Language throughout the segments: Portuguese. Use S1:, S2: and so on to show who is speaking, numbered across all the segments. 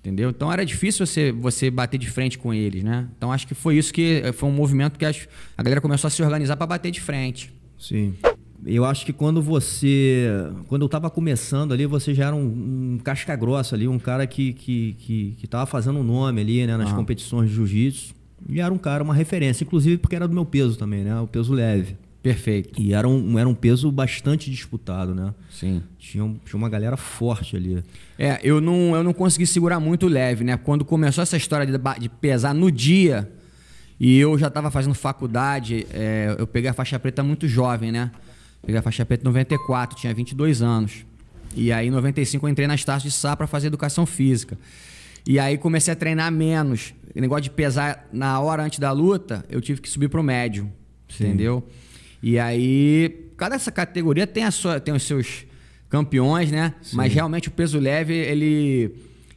S1: Entendeu? Então era difícil você, você bater de frente com eles, né? Então acho que foi isso
S2: que foi um movimento que acho a galera começou a se organizar para bater de frente. Sim. Eu acho que quando você. Quando eu estava começando ali, você já era um, um casca grossa ali, um cara que, que, que, que fazendo um nome ali, né? Nas ah. competições de jiu-jitsu. E era um cara, uma referência, inclusive porque era do meu peso também, né? O peso leve. Perfeito. E era um, era um peso bastante disputado, né? Sim. Tinha, tinha uma galera forte ali. É, eu não,
S1: eu não consegui segurar muito leve, né? Quando começou essa história de, de pesar no dia, e eu já estava fazendo faculdade, é, eu peguei a faixa preta muito jovem, né? Peguei a faixa preta em 94, tinha 22 anos. E aí, em 95, eu entrei na Estácio de Sá para fazer educação física. E aí comecei a treinar menos. O negócio de pesar na hora antes da luta, eu tive que subir pro médio, Sim. entendeu? Entendeu? E aí, cada essa categoria tem, a sua, tem os seus campeões, né? Sim. Mas realmente o peso leve, ele,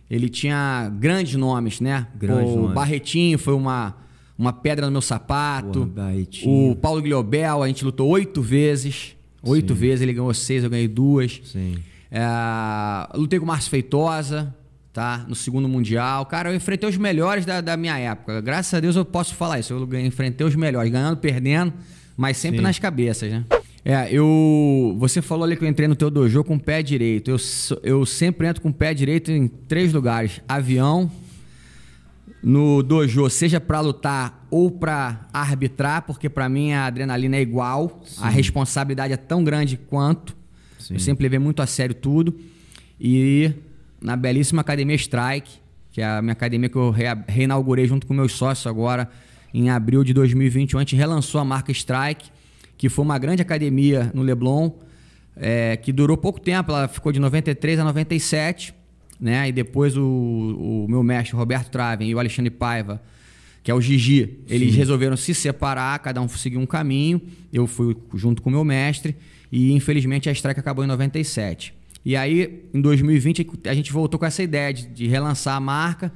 S1: ele tinha grandes nomes, né? Grandes o nomes. Barretinho foi uma, uma pedra no meu sapato. Porra, o Paulo Gliobel, a gente lutou oito vezes. Oito Sim. vezes, ele ganhou seis, eu ganhei duas. Sim. É, lutei com o Márcio Feitosa tá? No segundo mundial. Cara, eu enfrentei os melhores da, da minha época. Graças a Deus eu posso falar isso. Eu enfrentei os melhores, ganhando, perdendo, mas sempre Sim. nas cabeças, né? É, eu. Você falou ali que eu entrei no teu dojo com o pé direito. Eu, eu sempre entro com o pé direito em três lugares: avião, no dojo, seja para lutar ou para arbitrar, porque para mim a adrenalina é igual, Sim. a responsabilidade é tão grande quanto. Sim. Eu sempre levei muito a sério tudo. E na belíssima Academia Strike, que é a minha academia que eu reinaugurei junto com meus sócios agora em abril de 2021. A gente relançou a marca Strike, que foi uma grande academia no Leblon, é, que durou pouco tempo, ela ficou de 93 a 97, né? E depois o, o meu mestre, Roberto Traven, e o Alexandre Paiva, que é o Gigi, eles Sim. resolveram se separar, cada um seguir um caminho. Eu fui junto com o meu mestre e infelizmente a Strike acabou em 97. E aí, em 2020, a gente voltou com essa ideia de, de relançar a marca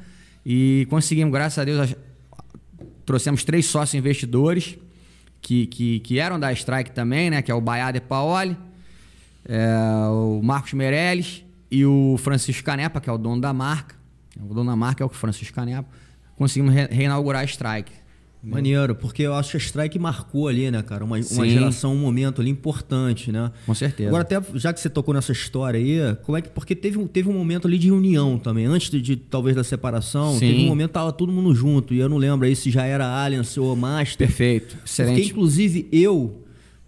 S1: e conseguimos, graças a Deus, trouxemos três sócios investidores que, que, que eram da Strike também, né? Que é o Baiada e Paoli, é, o Marcos Meirelles e o Francisco Canepa, que é o dono da
S2: marca. O dono da marca é o Francisco Canepa. Conseguimos re reinaugurar a Strike. Né? Maneiro, porque eu acho que a Strike marcou ali, né, cara? Uma, uma, geração, um momento ali importante, né? Com certeza. Agora, até já que você tocou nessa história aí, como é que. Porque teve, teve um momento ali de união também, antes de, de talvez da separação, Sim. teve um momento que tava todo mundo junto. E eu não lembro aí se já era Alien ou Master. Perfeito. Excelente. Porque, inclusive, eu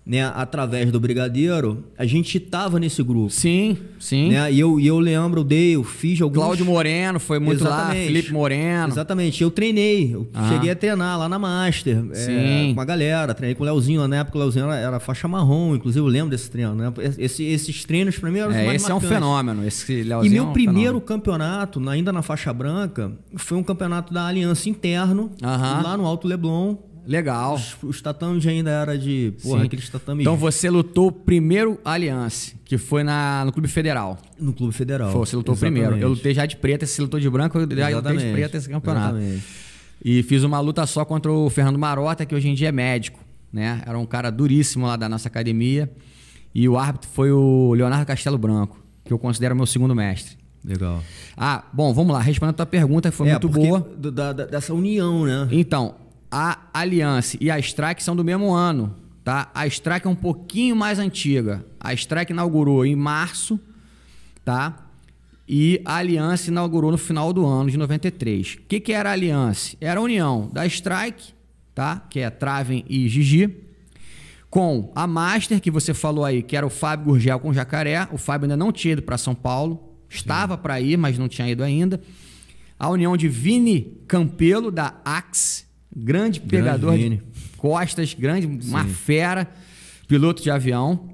S2: né, através do Brigadeiro, a gente estava nesse grupo. Sim, sim. Né? E eu, e eu lembro, eu dei, eu fiz alguns... Cláudio Moreno foi muito Exatamente. lá, Felipe Moreno. Exatamente, eu treinei, eu ah. cheguei a treinar lá na Master, é, sim. É, com a galera, treinei com o Leozinho, na época o Leozinho era, era faixa marrom, inclusive eu lembro desse treino, né? Esse, esses treinos pra mim eram é, Esse marcantes. é um fenômeno, esse Leozinho E é meu é um primeiro fenômeno. campeonato, ainda na faixa branca, foi um campeonato da Aliança Interno, uh -huh. lá no Alto Leblon, Legal. Os, os tatames ainda era de. Porra, aqueles tatames. Então
S1: você lutou o primeiro Aliança, que foi na, no Clube Federal. No Clube Federal. Foi, você lutou Exatamente. primeiro. Eu lutei já de preta, você lutou de branco, eu já lutei de preta esse campeonato. Exatamente. E fiz uma luta só contra o Fernando Marota, que hoje em dia é médico, né? Era um cara duríssimo lá da nossa academia. E o árbitro foi o Leonardo Castelo Branco, que eu considero meu segundo mestre. Legal. Ah, bom, vamos lá. Respondendo a tua pergunta, foi é, muito boa. da, dessa união, né? Então, a Alliance e a Strike são do mesmo ano, tá? A Strike é um pouquinho mais antiga. A Strike inaugurou em março, tá? E a Alliance inaugurou no final do ano de 93. O que, que era a Alliance? Era a união da Strike, tá? Que é Traven e Gigi. Com a Master, que você falou aí, que era o Fábio Gurgel com o Jacaré. O Fábio ainda não tinha ido para São Paulo. Estava para ir, mas não tinha ido ainda. A união de Vini Campelo, da Axe grande pegador grande de costas, grande, Sim. uma fera, piloto de avião.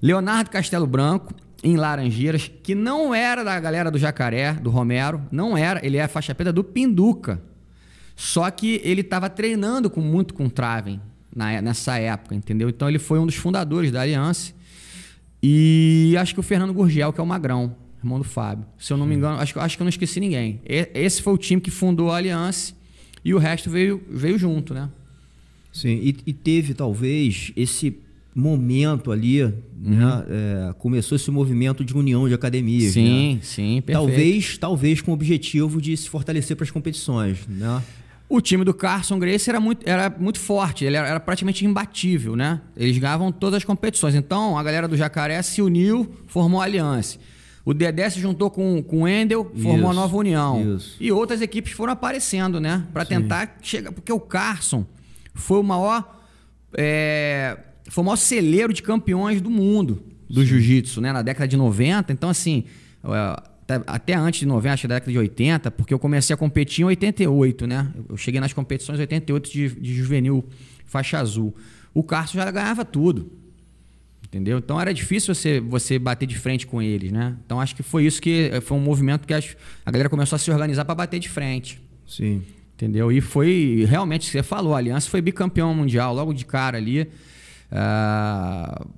S1: Leonardo Castelo Branco, em Laranjeiras, que não era da galera do Jacaré, do Romero, não era, ele é a faixa preta do Pinduca. Só que ele estava treinando com muito com Traven na, nessa época, entendeu? Então ele foi um dos fundadores da Aliança. E acho que o Fernando Gurgel, que é o Magrão, irmão do Fábio. Se eu não me engano, acho, acho que eu não esqueci ninguém. E, esse foi o time que fundou a Aliança e o resto veio, veio junto, né?
S2: Sim, e, e teve talvez esse momento ali, né, uhum. né, é, começou esse movimento de união de academias. Sim, né? sim, perfeito. Talvez, talvez com o objetivo de se fortalecer para as competições, né?
S1: O time do Carson Grace era muito, era muito forte, ele era, era, praticamente imbatível, né? Eles ganhavam todas as competições. Então, a galera do Jacaré se uniu, formou a aliança. O Dedé se juntou com, com o Endel, formou a Nova União. Isso. E outras equipes foram aparecendo, né? Para tentar chegar. Porque o Carson foi o maior. É, foi o maior celeiro de campeões do mundo do jiu-jitsu, né? Na década de 90. Então, assim, tá, até antes de 90, acho que da década de 80, porque eu comecei a competir em 88, né? Eu cheguei nas competições 88 de, de juvenil faixa azul. O Carson já ganhava tudo. Entendeu? Então era difícil você, você bater de frente com eles, né? Então acho que foi isso que eh, foi um movimento que acho a galera começou a se organizar para bater de frente. Sim. Entendeu? E foi realmente você falou, a Aliança foi bicampeão mundial logo de cara ali. Uh,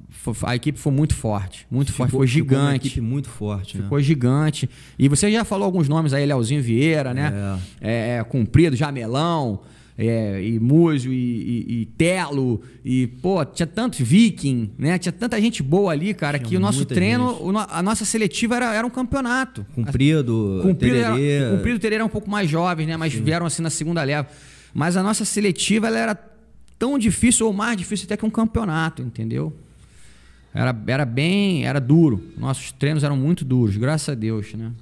S1: a equipe foi muito forte, muito ficou, forte, foi gigante. Ficou equipe
S2: muito forte, né? Ficou né?
S1: gigante. E você já falou alguns nomes aí, Leozinho Vieira, né? É. É, é Cumprido, Jamelão é, e Múzio, e, e, e, Telo, e, pô, tinha tanto Viking, né? Tinha tanta gente boa ali, cara, tinha que o nosso treino, o, a
S2: nossa seletiva era, era um campeonato. Cumprido, assim, Cumprido Tererê. Era, cumprido
S1: Tererê era um pouco mais jovem né? Mas Sim. vieram assim na segunda leva. Mas a nossa seletiva, ela era tão difícil, ou mais difícil até que um campeonato, entendeu? Era, era bem, era duro. Nossos treinos eram muito duros, graças a Deus, né?